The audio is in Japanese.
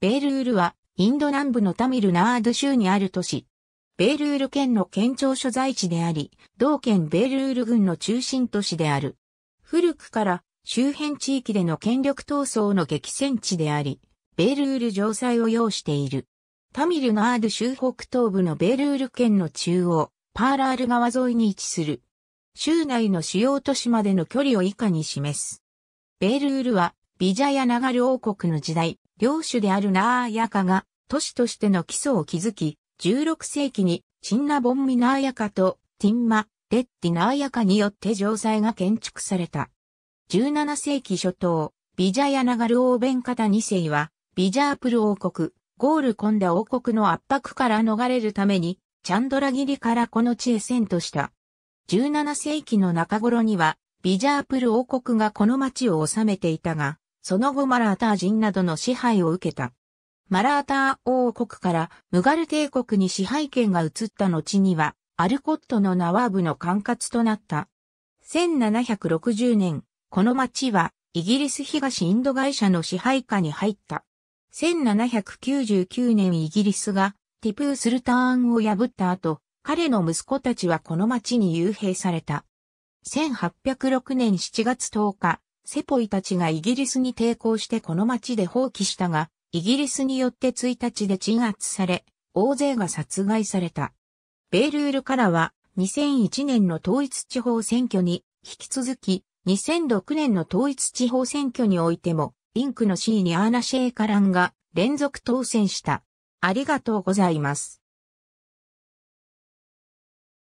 ベールールは、インド南部のタミルナード州にある都市。ベールール県の県庁所在地であり、同県ベールール郡の中心都市である。古くから周辺地域での権力闘争の激戦地であり、ベールール城塞を要している。タミルナード州北東部のベールール県の中央、パーラール川沿いに位置する。州内の主要都市までの距離を以下に示す。ベールールはビジャヤナガル王国の時代、領主であるナーヤカが都市としての基礎を築き、16世紀にチンナボンミナーヤカとティンマ・レッティナーヤカによって城塞が建築された。17世紀初頭、ビジャヤナガル王ベンカタ2世は、ビジャープル王国、ゴールコンダ王国の圧迫から逃れるために、チャンドラギリからこの地へ遷都した。17世紀の中頃には、ビジャープル王国がこの町を治めていたが、その後マラーター人などの支配を受けた。マラーター王国からムガル帝国に支配権が移った後には、アルコットのナワーブの管轄となった。1760年、この町はイギリス東インド会社の支配下に入った。1799年イギリスがティプースルターンを破った後、彼の息子たちはこの町に幽閉された。1806年7月10日、セポイたちがイギリスに抵抗してこの町で放棄したが、イギリスによって1日で鎮圧され、大勢が殺害された。ベールールからは2001年の統一地方選挙に引き続き2006年の統一地方選挙においてもリンクのシーにアーナ・シェイカランが連続当選した。ありがとうございます。